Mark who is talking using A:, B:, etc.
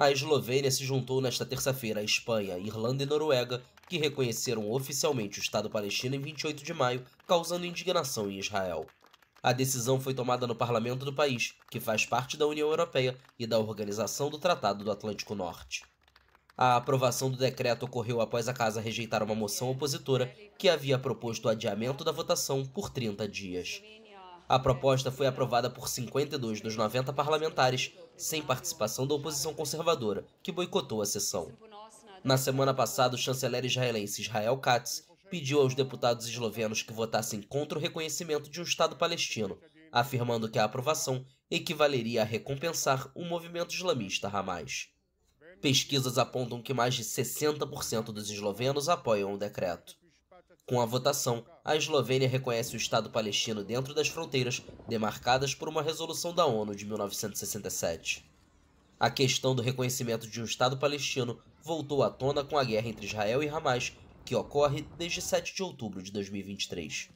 A: A Eslovênia se juntou nesta terça-feira à Espanha, Irlanda e Noruega, que reconheceram oficialmente o Estado palestino em 28 de maio, causando indignação em Israel. A decisão foi tomada no parlamento do país, que faz parte da União Europeia e da Organização do Tratado do Atlântico Norte. A aprovação do decreto ocorreu após a casa rejeitar uma moção opositora que havia proposto o adiamento da votação por 30 dias. A proposta foi aprovada por 52 dos 90 parlamentares, sem participação da oposição conservadora, que boicotou a sessão. Na semana passada, o chanceler israelense Israel Katz pediu aos deputados eslovenos que votassem contra o reconhecimento de um Estado palestino, afirmando que a aprovação equivaleria a recompensar o movimento islamista Hamas. Pesquisas apontam que mais de 60% dos eslovenos apoiam o decreto. Com a votação, a Eslovênia reconhece o Estado palestino dentro das fronteiras demarcadas por uma resolução da ONU de 1967. A questão do reconhecimento de um Estado palestino voltou à tona com a guerra entre Israel e Hamas, que ocorre desde 7 de outubro de 2023.